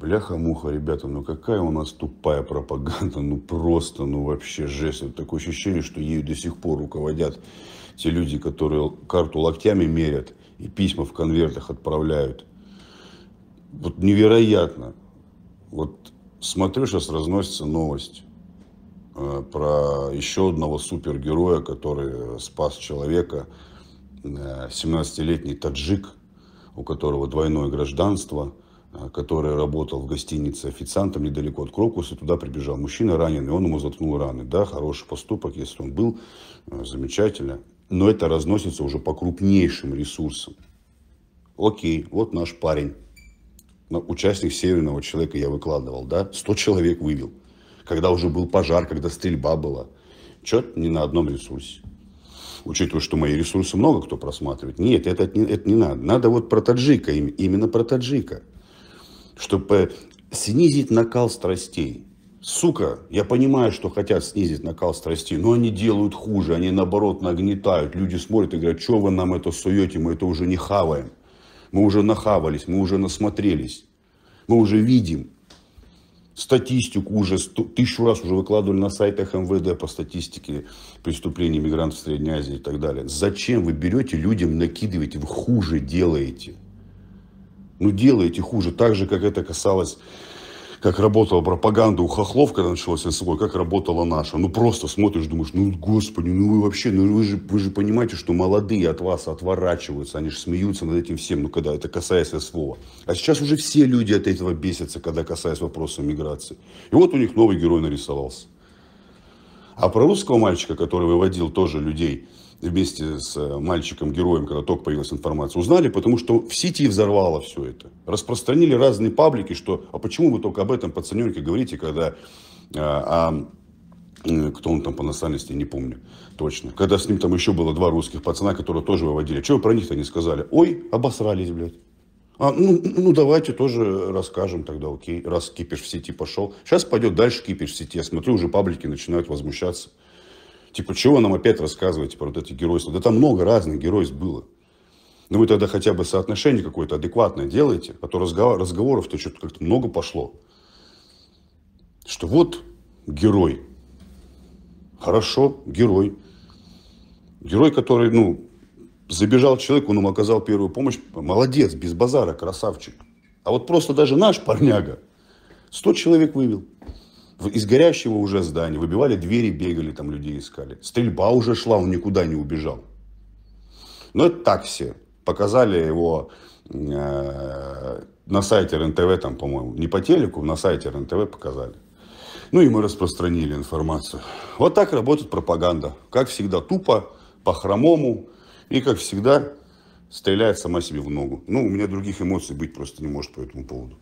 Бляха-муха, ребята, ну какая у нас тупая пропаганда, ну просто, ну вообще жесть. Вот такое ощущение, что ею до сих пор руководят те люди, которые карту локтями мерят и письма в конвертах отправляют. Вот невероятно. Вот смотрю, сейчас разносится новость э, про еще одного супергероя, который э, спас человека, 17-летний э, таджик, у которого двойное гражданство – Э, который работал в гостинице официантом недалеко от Крокуса, туда прибежал мужчина раненый, он ему заткнул раны. Да, хороший поступок, если он был, э, замечательно. Но это разносится уже по крупнейшим ресурсам. Окей, вот наш парень, участник северного человека я выкладывал, да, 100 человек вывел. Когда уже был пожар, когда стрельба была. Чет не на одном ресурсе учитывая, что мои ресурсы много кто просматривает. Нет, это, не это не надо. Надо вот про таджика, именно про таджика чтобы э, снизить накал страстей. Сука, я понимаю, что хотят снизить накал страстей, но они делают хуже, они наоборот нагнетают. Люди смотрят и говорят, что вы нам это суете, мы это уже не хаваем. Мы уже нахавались, мы уже насмотрелись, мы уже видим. Статистику уже тысячу раз уже выкладывали на сайтах МВД по статистике преступлений мигрантов в Средней Азии и так далее. Зачем вы берете людям, накидываете, вы хуже делаете? Ну, делаете хуже. Так же, как это касалось, как работала пропаганда у хохлов, когда началось СВО, как работала наша. Ну, просто смотришь, думаешь, ну, господи, ну вы вообще, ну вы же, вы же понимаете, что молодые от вас отворачиваются, они же смеются над этим всем, ну, когда это касается СВО. А сейчас уже все люди от этого бесятся, когда касаясь вопроса миграции. И вот у них новый герой нарисовался. А про русского мальчика, который выводил тоже людей вместе с э, мальчиком-героем, когда только появилась информация, узнали, потому что в сети взорвало все это. Распространили разные паблики, что «а почему вы только об этом пацаненке говорите, когда а, а, кто он там по национальности, не помню точно. Когда с ним там еще было два русских пацана, которые тоже выводили. Чего вы про них-то не сказали? Ой, обосрались, блядь. А, ну, ну, давайте тоже расскажем тогда, окей, раз кипиш в сети пошел. Сейчас пойдет дальше кипиш в сети. Я смотрю, уже паблики начинают возмущаться. Типа, чего нам опять рассказываете про вот эти геройства? Да там много разных геройств было. Ну вы тогда хотя бы соотношение какое-то адекватное делаете, а то разговор, разговоров-то что-то как-то много пошло. Что вот герой. Хорошо, герой. Герой, который, ну, Забежал человек, он им оказал первую помощь. Молодец, без базара, красавчик. А вот просто даже наш парняга 100 человек вывел. Из горящего уже здания выбивали двери, бегали, там людей искали. Стрельба уже шла, он никуда не убежал. Но ну, это так все. Показали его э, на сайте РНТВ, там, по-моему, не по телеку, на сайте РНТВ показали. Ну и мы распространили информацию. Вот так работает пропаганда. Как всегда, тупо, по-хромому, и, как всегда, стреляет сама себе в ногу. Ну, у меня других эмоций быть просто не может по этому поводу.